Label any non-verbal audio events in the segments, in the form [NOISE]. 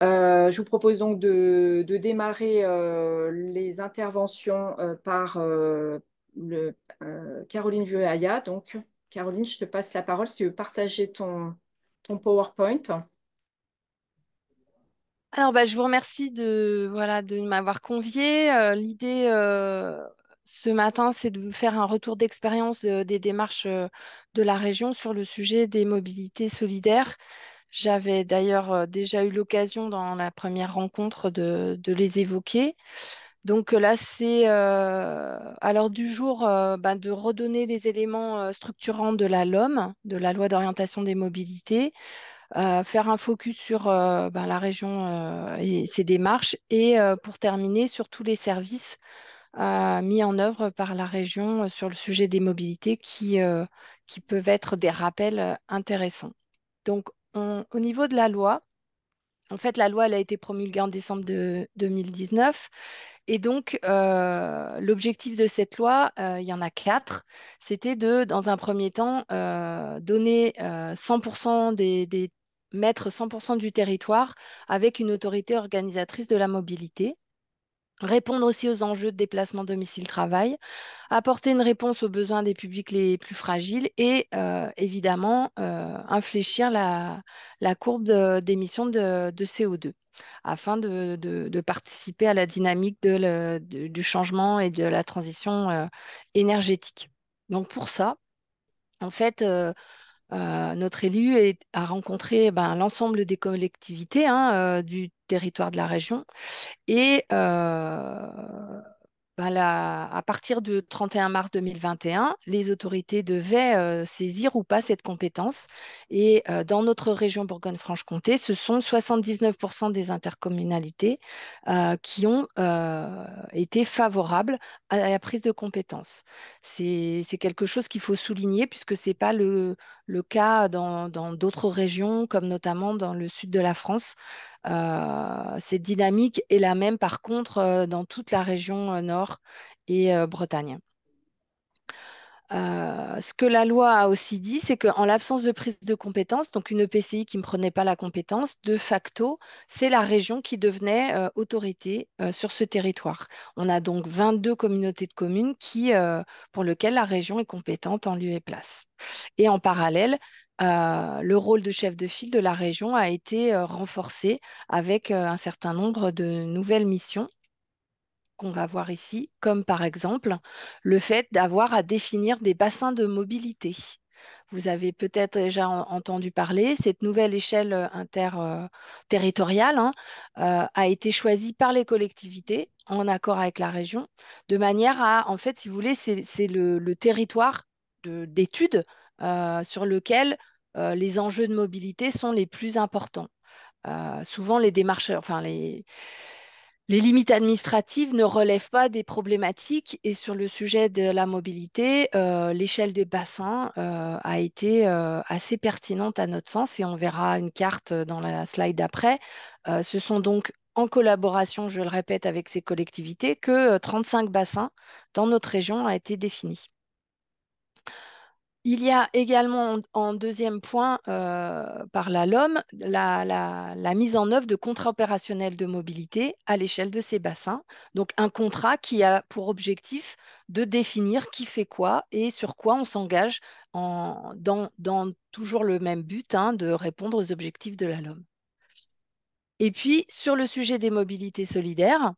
Euh, je vous propose donc de, démarrer euh, les interventions euh, par Caroline Vueaya. Donc, Caroline, je te passe la parole si tu veux partager ton, PowerPoint. Alors, bah, je vous remercie de, voilà, de m'avoir conviée. L'idée ce matin, c'est de faire un retour d'expérience des démarches de la région sur le sujet des mobilités solidaires. J'avais d'ailleurs déjà eu l'occasion dans la première rencontre de, les évoquer. Donc là, c'est à l'heure du jour bah, de redonner les éléments structurants de la LOM, de la loi d'orientation des mobilités, faire un focus sur bah, la région et ses démarches, et pour terminer, sur tous les services mis en œuvre par la région sur le sujet des mobilités qui, qui peuvent être des rappels intéressants. Donc au niveau de la loi, en fait, la loi elle a été promulguée en décembre 2019. Et donc, euh, l'objectif de cette loi, euh, il y en a quatre, c'était de, dans un premier temps, euh, donner 100% des, des, mettre 100% du territoire avec une autorité organisatrice de la mobilité répondre aussi aux enjeux de déplacement domicile-travail, apporter une réponse aux besoins des publics les plus fragiles et euh, évidemment euh, infléchir la, courbe d'émission de, CO2 afin de, participer à la dynamique du changement et de la transition euh, énergétique. Donc pour ça, en fait, euh, notre élu a rencontré ben, l'ensemble des collectivités hein, euh, du territoire de la région et euh, ben à partir du 31 mars 2021, les autorités devaient euh, saisir ou pas cette compétence. Et euh, dans notre région Bourgogne-Franche-Comté, ce sont 79% des intercommunalités euh, qui ont été favorables à la prise de compétence. C'est quelque chose qu'il faut souligner puisque ce n'est pas le, cas dans d'autres régions, comme notamment dans le sud de la France, euh, cette dynamique est la même par contre euh, dans toute la région euh, nord et Bretagne. ce que la loi a aussi dit, c'est qu'en l'absence de prise de compétence, donc une e pci qui ne prenait pas la compétence, de facto, c'est la région qui devenait autorité sur ce territoire. On a donc 22 communautés de communes qui, pour lesquelles la région est compétente en lieu et place. Et en parallèle, euh, le rôle de chef de file de la région a été euh, renforcé avec euh, un certain nombre de nouvelles missions qu'on va voir ici, comme par exemple le fait d'avoir à définir des bassins de mobilité. Vous avez peut-être déjà entendu parler, cette nouvelle échelle interterritoriale hein, a été choisie par les collectivités en accord avec la région, de manière à, en fait, si vous voulez, c'est le, le territoire d'études euh, sur lequel euh, les enjeux de mobilité sont les plus importants. Euh, souvent, les démarches, enfin les, limites administratives ne relèvent pas des problématiques et sur le sujet de la mobilité, l'échelle des bassins a été assez pertinente à notre sens et on verra une carte dans la slide d'après. ce sont donc en collaboration, je le répète, avec ces collectivités que 35 bassins dans notre région a été définis. Il y a également en, deuxième point euh, par la la, mise en œuvre de contrats opérationnels de mobilité à l'échelle de ces bassins. Donc un contrat qui a pour objectif de définir qui fait quoi et sur quoi on s'engage dans, toujours le même but hein, de répondre aux objectifs de la Et puis sur le sujet des mobilités solidaires,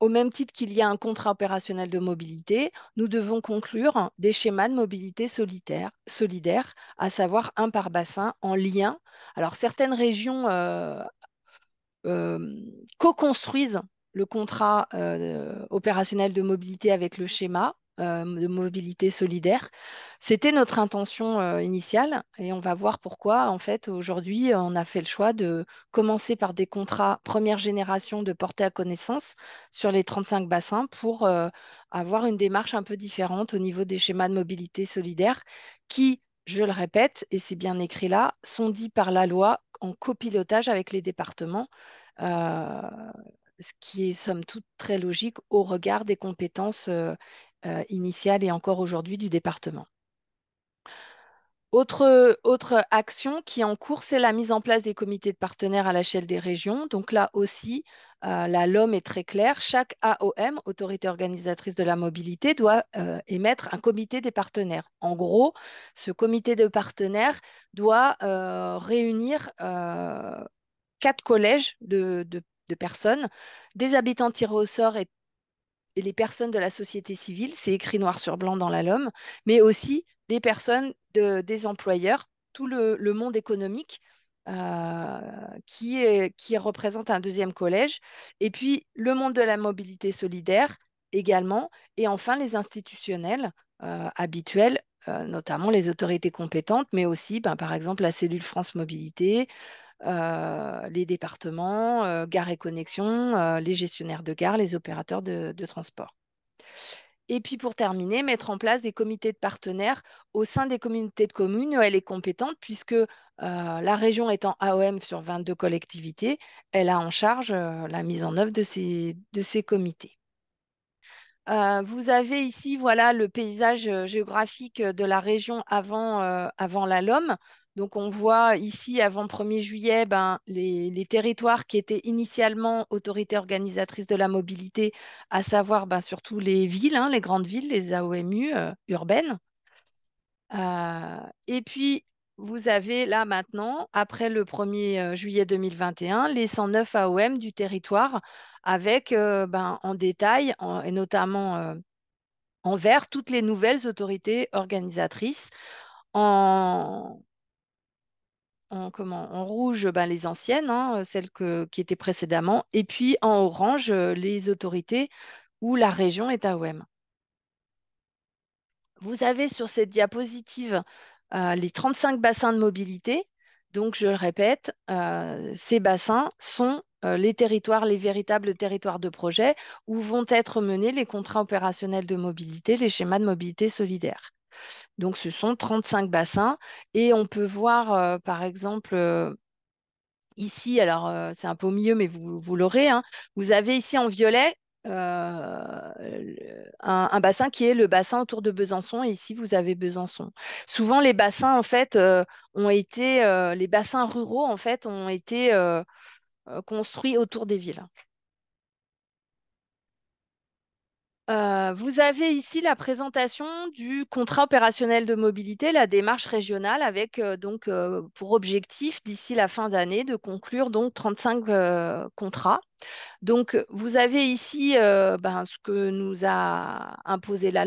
au même titre qu'il y a un contrat opérationnel de mobilité, nous devons conclure des schémas de mobilité solitaire, solidaire, à savoir un par bassin en lien. Alors certaines régions euh, euh, co-construisent le contrat euh, opérationnel de mobilité avec le schéma. Euh, de mobilité solidaire. C'était notre intention euh, initiale et on va voir pourquoi, en fait, aujourd'hui, on a fait le choix de commencer par des contrats première génération de portée à connaissance sur les 35 bassins pour euh, avoir une démarche un peu différente au niveau des schémas de mobilité solidaire qui, je le répète, et c'est bien écrit là, sont dits par la loi en copilotage avec les départements. ce qui est somme toute très logique au regard des compétences euh, initiales et encore aujourd'hui du département. Autre, autre, action qui est en cours, c'est la mise en place des comités de partenaires à l'échelle des régions. Donc là aussi, euh, la LOM est très claire. Chaque AOM, autorité organisatrice de la mobilité, doit euh, émettre un comité des partenaires. En gros, ce comité de partenaires doit réunir quatre collèges de personnes, des habitants tirés au sort et et les personnes de la société civile, c'est écrit noir sur blanc dans la LOM, mais aussi des personnes, des employeurs, tout le, monde économique euh, qui, qui représente un deuxième collège, et puis le monde de la mobilité solidaire également, et enfin les institutionnels euh, habituels, euh, notamment les autorités compétentes, mais aussi ben, par exemple la cellule France Mobilité, euh, les départements, euh, gares et connexions, euh, les gestionnaires de gare, les opérateurs de, transport. Et puis pour terminer, mettre en place des comités de partenaires au sein des communautés de communes elle est compétente, puisque la région étant AOM sur 22 collectivités, elle a en charge la mise en œuvre de ces, de ces comités. vous avez ici voilà, le paysage géographique de la région avant, avant la LOM. Donc on voit ici, avant 1er juillet, ben, les, territoires qui étaient initialement autorités organisatrices de la mobilité, à savoir ben, surtout les villes, hein, les grandes villes, les AOMU euh, urbaines. Euh, et puis, vous avez là maintenant, après le 1er euh, juillet 2021, les 109 AOM du territoire, avec ben, en détail, et notamment en vert, toutes les nouvelles autorités organisatrices. En, en, rouge, ben, les anciennes, hein, celles qui étaient précédemment, et puis en orange, euh, les autorités où la région est à OEM. Vous avez sur cette diapositive euh, les 35 bassins de mobilité. Donc, je le répète, euh, ces bassins sont les territoires, les véritables territoires de projet où vont être menés les contrats opérationnels de mobilité, les schémas de mobilité solidaire. Donc ce sont 35 bassins et on peut voir euh, par exemple euh, ici, alors euh, c'est un peu au milieu mais vous, l'aurez, hein, vous avez ici en violet un, bassin qui est le bassin autour de Besançon et ici vous avez Besançon. Souvent les bassins en fait ont été, les bassins ruraux en fait ont été construits autour des villes. vous avez ici la présentation du contrat opérationnel de mobilité, la démarche régionale, avec donc pour objectif d'ici la fin d'année de conclure donc 35 contrats. Donc vous avez ici ben, ce que nous a imposé la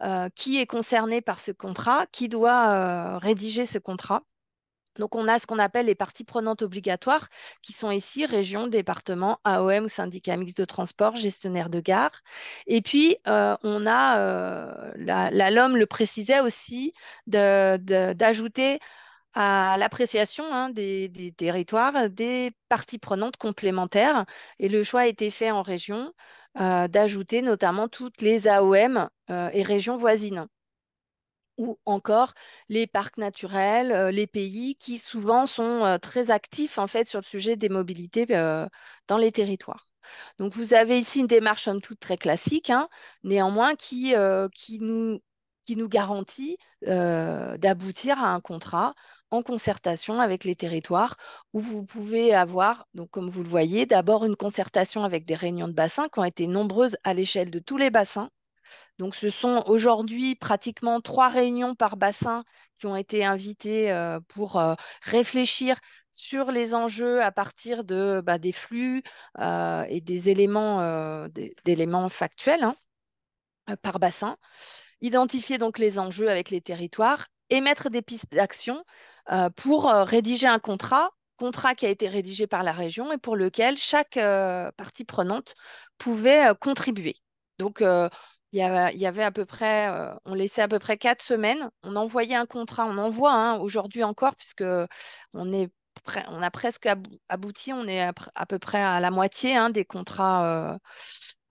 hein, qui est concerné par ce contrat, qui doit rédiger ce contrat. Donc, on a ce qu'on appelle les parties prenantes obligatoires, qui sont ici région, département, AOM syndicats mixtes de transport, gestionnaires de gare. Et puis, euh, on a, euh, la, LOM le précisait aussi, d'ajouter à l'appréciation hein, des, territoires des parties prenantes complémentaires. Et le choix a été fait en région euh, d'ajouter notamment toutes les AOM et régions voisines ou encore les parcs naturels, euh, les pays qui souvent sont euh, très actifs en fait sur le sujet des mobilités euh, dans les territoires. Donc vous avez ici une démarche en toute très classique, hein, néanmoins qui, qui, nous, qui, nous, garantit d'aboutir à un contrat en concertation avec les territoires, où vous pouvez avoir, donc comme vous le voyez, d'abord une concertation avec des réunions de bassins qui ont été nombreuses à l'échelle de tous les bassins, donc, ce sont aujourd'hui pratiquement trois réunions par bassin qui ont été invitées euh, pour euh, réfléchir sur les enjeux à partir de, bah, des flux euh, et des éléments, d'éléments factuels hein, par bassin. Identifier donc les enjeux avec les territoires, émettre des pistes d'action pour rédiger un contrat contrat qui a été rédigé par la région et pour lequel chaque partie prenante pouvait contribuer. Donc, il y, avait à peu près, euh, on laissait à peu près quatre semaines. On envoyait un contrat, on envoie hein, aujourd'hui encore, puisque on, est on a presque abouti, on est à, peu près à la moitié hein, des contrats euh,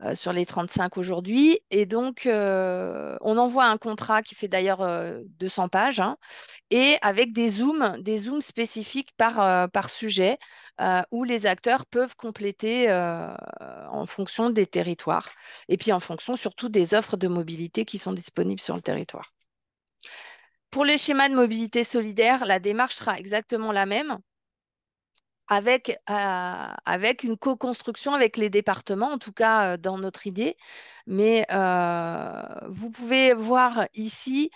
euh, sur les 35 aujourd'hui. Et donc, euh, on envoie un contrat qui fait d'ailleurs 200 euh, pages hein, et avec des zooms, des zooms spécifiques par, par sujet où les acteurs peuvent compléter en fonction des territoires et puis en fonction surtout des offres de mobilité qui sont disponibles sur le territoire. Pour les schémas de mobilité solidaire, la démarche sera exactement la même avec, euh, avec une co-construction avec les départements, en tout cas euh, dans notre idée. Mais euh, vous pouvez voir ici,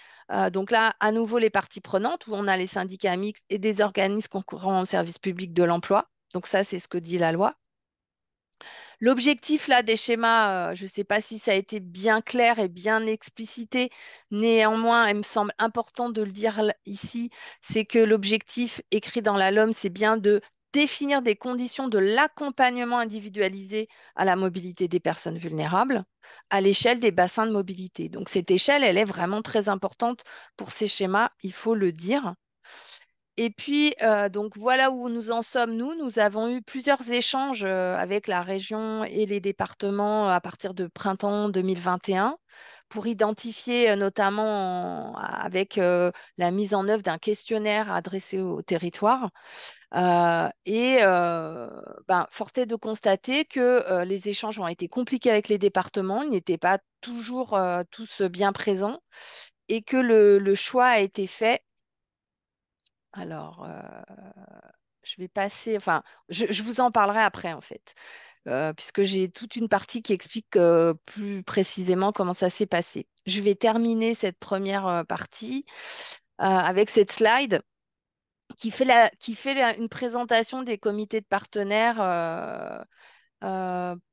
donc là, à nouveau les parties prenantes, où on a les syndicats mixtes et des organismes concurrents au service public de l'emploi. Donc ça, c'est ce que dit la loi. L'objectif là des schémas, je ne sais pas si ça a été bien clair et bien explicité, néanmoins, il me semble important de le dire ici, c'est que l'objectif écrit dans la LOM, c'est bien de définir des conditions de l'accompagnement individualisé à la mobilité des personnes vulnérables à l'échelle des bassins de mobilité. Donc cette échelle, elle est vraiment très importante pour ces schémas, il faut le dire. Et puis, euh, donc voilà où nous en sommes, nous. Nous avons eu plusieurs échanges euh, avec la région et les départements à partir de printemps 2021 pour identifier euh, notamment avec euh, la mise en œuvre d'un questionnaire adressé au, territoire. Euh, et ben, fort est de constater que les échanges ont été compliqués avec les départements, ils n'étaient pas toujours tous bien présents et que le, choix a été fait. Alors, je vais passer, enfin, je, je, vous en parlerai après en fait. Euh, puisque j'ai toute une partie qui explique euh, plus précisément comment ça s'est passé. Je vais terminer cette première euh, partie avec cette slide qui fait, qui fait une présentation des comités de partenaires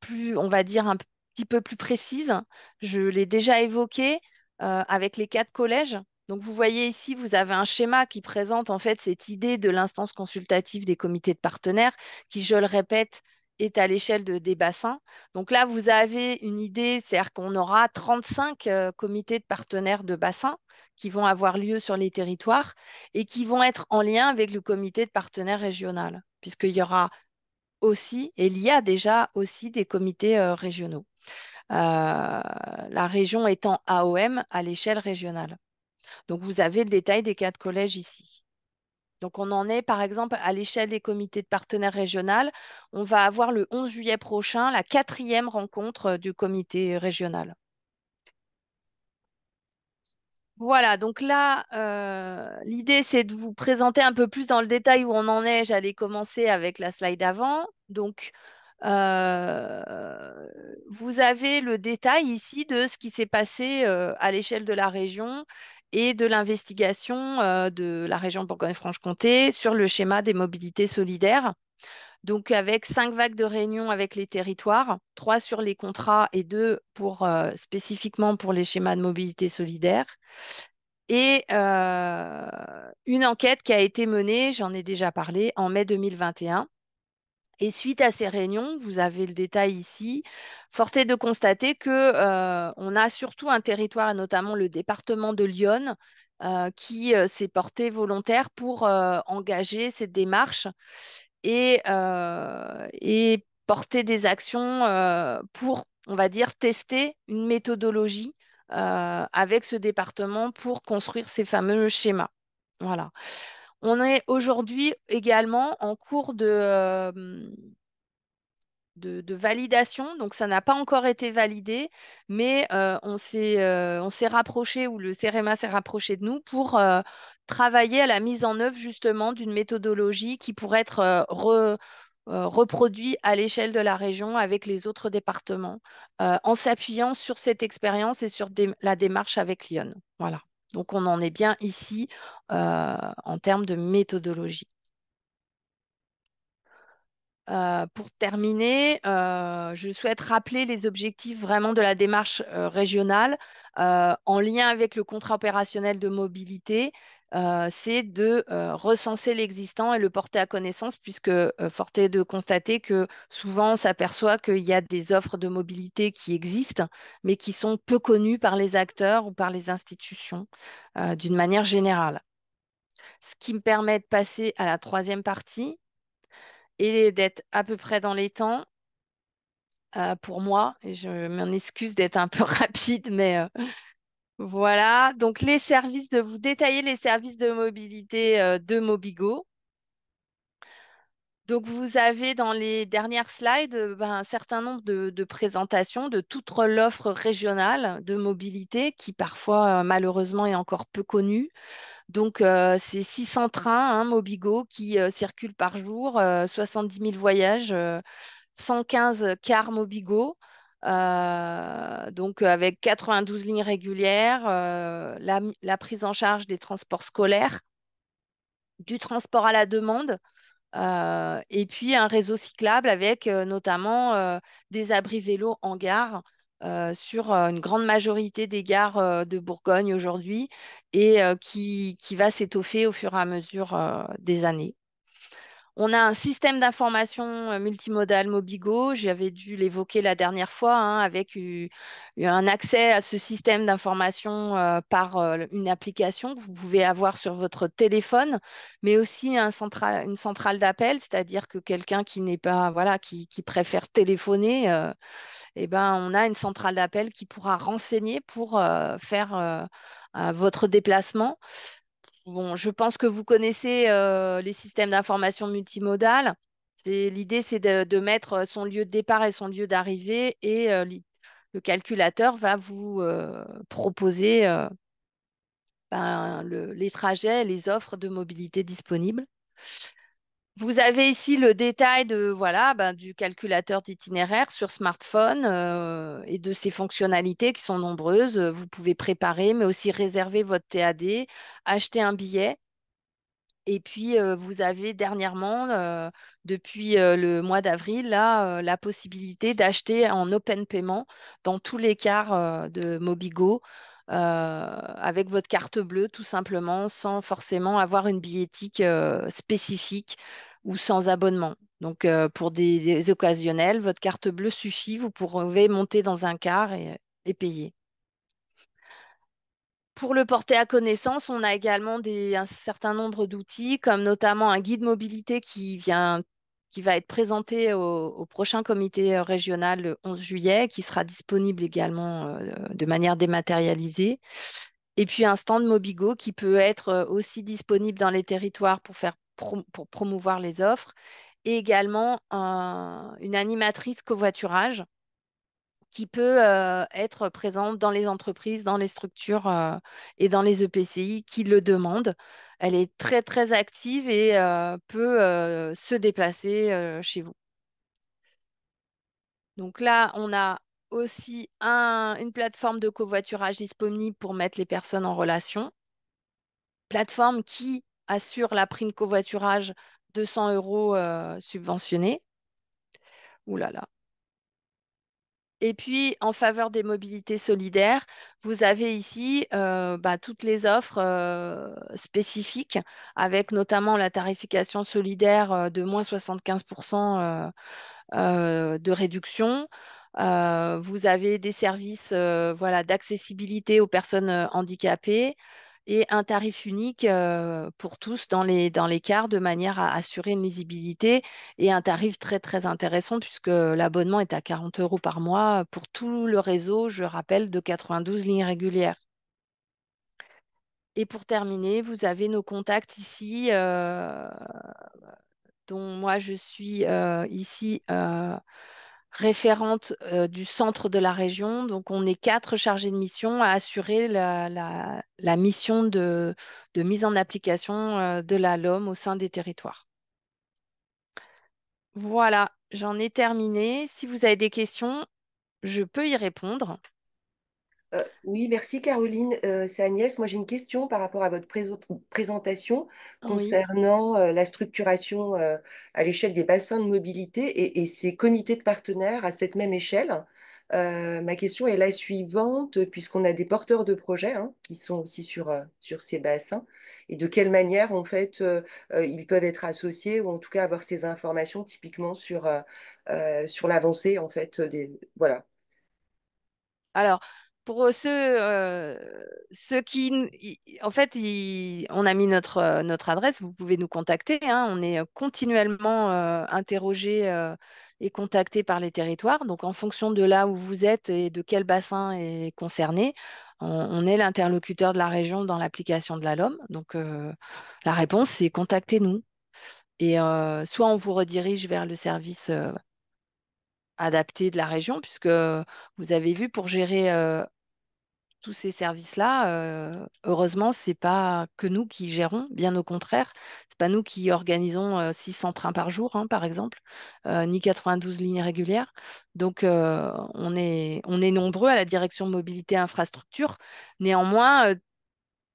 plus, on va dire, un petit peu plus précise. Je l'ai déjà évoqué avec les quatre collèges. Donc, vous voyez ici, vous avez un schéma qui présente en fait cette idée de l'instance consultative des comités de partenaires, qui, je le répète, est à l'échelle de, des bassins. Donc là, vous avez une idée, c'est-à-dire qu'on aura 35 euh, comités de partenaires de bassins qui vont avoir lieu sur les territoires et qui vont être en lien avec le comité de partenaires régional, puisqu'il y aura aussi, et il y a déjà aussi des comités euh, régionaux, euh, la région étant AOM à l'échelle régionale. Donc vous avez le détail des quatre collèges ici. Donc, on en est, par exemple, à l'échelle des comités de partenaires régionaux. On va avoir le 11 juillet prochain la quatrième rencontre euh, du comité régional. Voilà, donc là, euh, l'idée, c'est de vous présenter un peu plus dans le détail où on en est. J'allais commencer avec la slide avant. Donc, euh, vous avez le détail ici de ce qui s'est passé à l'échelle de la région et de l'investigation euh, de la région Bourgogne-Franche-Comté sur le schéma des mobilités solidaires. Donc avec cinq vagues de réunions avec les territoires, trois sur les contrats et deux pour, euh, spécifiquement pour les schémas de mobilité solidaire. Et euh, une enquête qui a été menée, j'en ai déjà parlé, en mai 2021 et suite à ces réunions, vous avez le détail ici, force est de constater que euh, on a surtout un territoire, notamment le département de Lyon, euh, qui euh, s'est porté volontaire pour engager cette démarche et, et porter des actions pour, on va dire, tester une méthodologie avec ce département pour construire ces fameux schémas. Voilà. On est aujourd'hui également en cours de, de, validation, donc ça n'a pas encore été validé, mais on s'est rapproché ou le CEREMA s'est rapproché de nous pour travailler à la mise en œuvre justement d'une méthodologie qui pourrait être reproduite à l'échelle de la région avec les autres départements en s'appuyant sur cette expérience et sur la démarche avec Lyon. Voilà. Donc on en est bien ici en termes de méthodologie. pour terminer, je souhaite rappeler les objectifs vraiment de la démarche régionale en lien avec le contrat opérationnel de mobilité. Euh, c'est de euh, recenser l'existant et le porter à connaissance, puisque euh, fort est de constater que souvent on s'aperçoit qu'il y a des offres de mobilité qui existent, mais qui sont peu connues par les acteurs ou par les institutions d'une manière générale. Ce qui me permet de passer à la troisième partie et d'être à peu près dans les temps. pour moi, et je m'en excuse d'être un peu [LAUGHS] rapide, mais voilà, donc les services, de vous détailler les services de mobilité euh, de Mobigo. Donc vous avez dans les dernières slides euh, ben, un certain nombre de, présentations de toute l'offre régionale de mobilité qui parfois euh, malheureusement est encore peu connue. Donc c'est 600 trains hein, Mobigo qui circulent par jour, 70 000 voyages, 115 cars Mobigo. Euh, donc euh, avec 92 lignes régulières, euh, la, prise en charge des transports scolaires, du transport à la demande, et puis un réseau cyclable avec notamment des abris vélos en gare. sur une grande majorité des gares de Bourgogne aujourd'hui et qui, qui va s'étoffer au fur et à mesure des années. On a un système d'information euh, multimodal Mobigo, j'avais dû l'évoquer la dernière fois, hein, avec un accès à ce système d'information euh, par euh, une application que vous pouvez avoir sur votre téléphone, mais aussi une centrale d'appel, c'est-à-dire que quelqu'un qui n'est pas, voilà, qui, préfère téléphoner, eh ben, on a une centrale d'appel qui pourra renseigner pour faire votre déplacement je pense que vous connaissez les systèmes d'information multimodale. L'idée, c'est de, mettre son lieu de départ et son lieu d'arrivée et le calculateur va vous proposer ben, les trajets, les offres de mobilité disponibles. Vous avez ici le détail de, voilà, ben, du calculateur d'itinéraire sur smartphone euh, et de ses fonctionnalités qui sont nombreuses. Vous pouvez préparer, mais aussi réserver votre TAD, acheter un billet. Et puis, euh, vous avez dernièrement, euh, depuis le mois d'avril, là, la possibilité d'acheter en open paiement dans tous les quarts de Mobigo euh, avec votre carte bleue, tout simplement, sans forcément avoir une billettique euh, spécifique ou sans abonnement. Donc, euh, pour des, occasionnels, votre carte bleue suffit. Vous pouvez monter dans un car et, payer pour le porter à connaissance, on a également des, un certain nombre d'outils, comme notamment un guide mobilité qui vient qui va être présenté au, prochain comité euh, régional le 11 juillet, qui sera disponible également euh, de manière dématérialisée. Et puis un stand Mobigo qui peut être euh, aussi disponible dans les territoires pour, faire pour promouvoir les offres. Et également une animatrice covoiturage qui peut être présente dans les entreprises, dans les structures et dans les EPCI qui le demandent elle est très très active et euh, peut euh, se déplacer euh, chez vous. Donc là, on a aussi une plateforme de covoiturage disponible pour mettre les personnes en relation. Plateforme qui assure la prime covoiturage 200 euros subventionnée. Ouh là là, et puis, en faveur des mobilités solidaires, vous avez ici euh, bah, toutes les offres euh, spécifiques, avec notamment la tarification solidaire euh, de moins 75% de réduction. vous avez des services voilà, d'accessibilité aux personnes handicapées et un tarif unique euh, pour tous dans les, dans les de manière à assurer une lisibilité et un tarif très très intéressant puisque l'abonnement est à 40 euros par mois pour tout le réseau, je rappelle, de 92 lignes régulières. Et pour terminer, vous avez nos contacts ici, euh, dont moi je suis euh, ici référente euh, du centre de la région. Donc, on est quatre chargés de mission à assurer la, mission de, mise en application euh, de la LOM au sein des territoires. Voilà, j'en ai terminé. Si vous avez des questions, je peux y répondre. Euh, oui, merci Caroline. Euh, c'est Agnès. Moi, j'ai une question par rapport à votre présentation concernant euh, la structuration à l'échelle des bassins de mobilité et, ces comités de partenaires à cette même échelle. ma question est la suivante, puisqu'on a des porteurs de projets hein, qui sont aussi sur, sur ces bassins, et de quelle manière, en fait, ils peuvent être associés ou en tout cas avoir ces informations typiquement sur, sur l'avancée, en fait, des, voilà. Alors, pour ceux, ceux qui, en fait, on a mis notre, notre adresse, vous pouvez nous contacter. Hein. on est continuellement euh, interrogé et contacté par les territoires. Donc, en fonction de là où vous êtes et de quel bassin est concerné, on, on est l'interlocuteur de la région dans l'application de la LOM. Donc, la réponse, c'est contactez-nous. Et soit on vous redirige vers le service adapté de la région, puisque vous avez vu, pour gérer tous ces services-là, heureusement, ce n'est pas que nous qui gérons, bien au contraire. Ce n'est pas nous qui organisons 600 trains par jour, hein, par exemple, ni 92 lignes régulières. Donc, on, est, on est nombreux à la direction mobilité infrastructure. Néanmoins,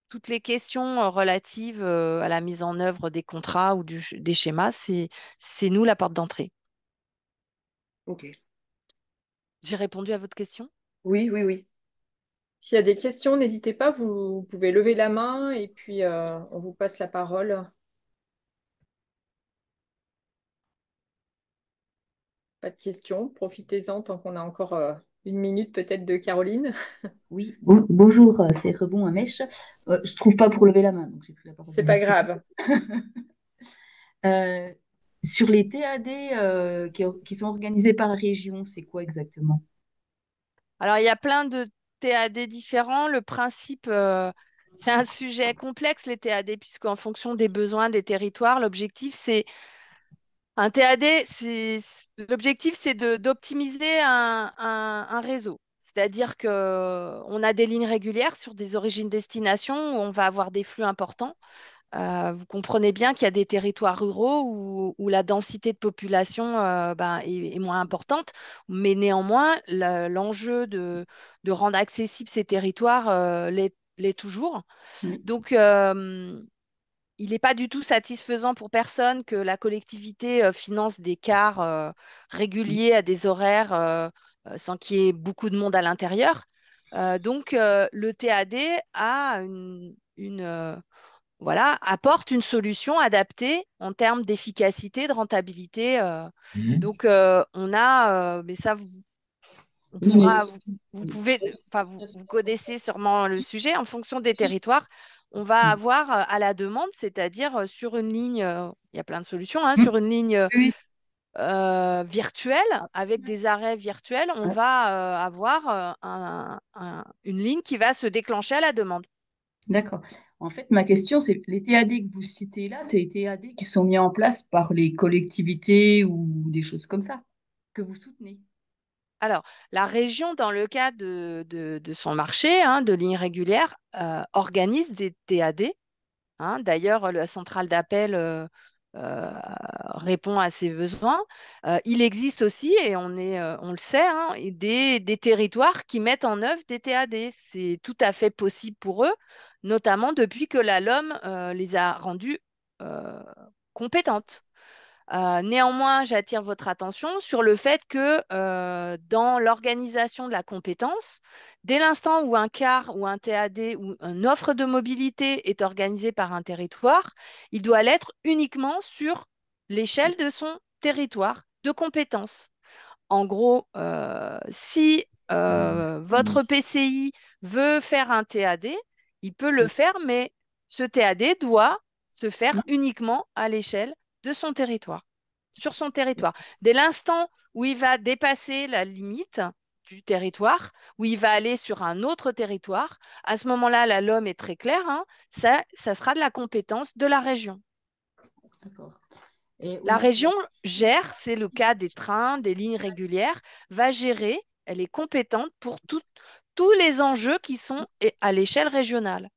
toutes les questions relatives à la mise en œuvre des contrats ou des schémas, c'est nous la porte d'entrée. OK. J'ai répondu à votre question? Oui, oui, oui. S'il y a des questions, n'hésitez pas, vous pouvez lever la main et puis euh, on vous passe la parole. Pas de questions, profitez-en tant qu'on a encore euh, une minute peut-être de Caroline. [LAUGHS] Oui, bonjour, euh, c'est Rebond à Mèche. Je je trouve pas pour lever la main, donc j'ai pris la parole. C'est pas grave. [LAUGHS] Sur les TAD euh, qui, sont organisés par la région, c'est quoi exactement Alors, il y a plein de TAD différents. Le principe, euh, c'est un sujet complexe, les TAD, puisqu'en fonction des besoins des territoires, l'objectif, c'est un TAD, l'objectif, c'est d'optimiser un, un, réseau. C'est-à-dire qu'on euh, a des lignes régulières sur des origines destinations où on va avoir des flux importants. Euh, vous comprenez bien qu'il y a des territoires ruraux où, la densité de population euh, ben, est, moins importante, mais néanmoins, l'enjeu de, de, rendre accessibles ces territoires euh, l'est toujours. Mm. Donc, il n'est pas du tout satisfaisant pour personne que la collectivité finance des cars mm. réguliers à des horaires sans qu'il y ait beaucoup de monde à l'intérieur. donc, le TAD a une, une voilà, apporte une solution adaptée en termes d'efficacité, de rentabilité. Euh. Mmh. Donc, euh, on a, euh, mais ça, vous, vous, pouvez, vous, vous, connaissez sûrement le sujet, en fonction des territoires, on va mmh. avoir à la demande, c'est-à-dire sur une ligne, il y a plein de solutions, hein, mmh. sur une ligne virtuelle, avec des arrêts virtuels, on va avoir une ligne qui va se déclencher à la demande. D'accord. En fait, ma question, c'est les TAD que vous citez là, c'est les TAD qui sont mis en place par les collectivités ou des choses comme ça que vous soutenez. Alors, la région, dans le cas de, son marché, hein, de lignes régulières, euh, organise des TAD. Hein. D'ailleurs, la centrale d'appel euh, euh, répond à ses besoins. Euh, il existe aussi, et on, est, euh, on le sait, hein, des, des, territoires qui mettent en œuvre des TAD. C'est tout à fait possible pour eux, notamment depuis que la LOM les a rendus compétentes néanmoins, j'attire votre attention sur le fait que dans l'organisation de la compétence, dès l'instant où un CAR ou un TAD ou une offre de mobilité est organisée par un territoire, il doit l'être uniquement sur l'échelle de son territoire de compétence. En gros, si ah, votre PCI veut faire un TAD, il peut le faire, mais ce TAD doit se faire mmh. uniquement à l'échelle de son territoire, sur son territoire. Dès l'instant où il va dépasser la limite du territoire, où il va aller sur un autre territoire, à ce moment-là, la est très clair, hein, ça, sera de la compétence de la région. la région gère, c'est le cas des trains, des lignes régulières, va gérer, elle est compétente pour tous les enjeux qui sont à l'échelle régionale.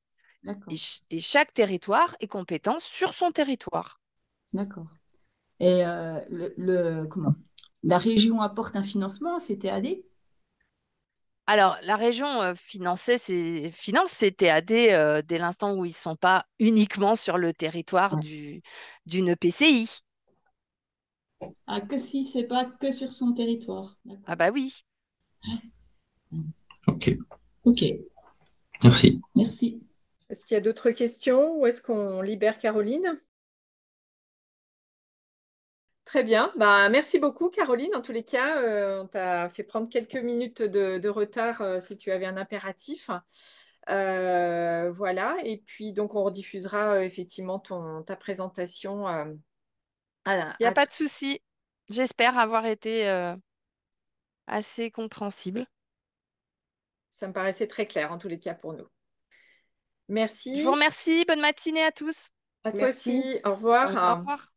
Et, et, chaque territoire est compétent sur son territoire. D'accord. Et euh, le, comment? La région apporte un financement à ces TAD? E Alors, la région euh, finance ces TAD e euh, dès l'instant où ils ne sont pas uniquement sur le territoire du, d'une e PCI. Ah, que si ce n'est pas que sur son territoire. Ah bah oui. Ok, Ok, merci. merci. Est-ce qu'il y a d'autres questions ou est-ce qu'on libère Caroline? Très bien. Bah, merci beaucoup, Caroline. En tous les cas, euh, on t'a fait prendre quelques minutes de, retard euh, si tu avais un impératif. Euh, voilà. Et puis, donc, on rediffusera effectivement ta présentation. Il n'y a pas de souci. J'espère avoir été assez compréhensible. Ça me paraissait très clair, en tous les cas, pour nous. Merci. Je vous remercie. Bonne matinée à tous. À toi aussi. Au revoir. Au revoir.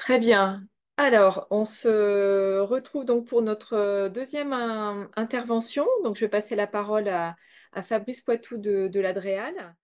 Très bien. Alors, on se retrouve donc pour notre euh, deuxième euh, intervention. Donc, je vais passer la parole à, Fabrice Poitou de, de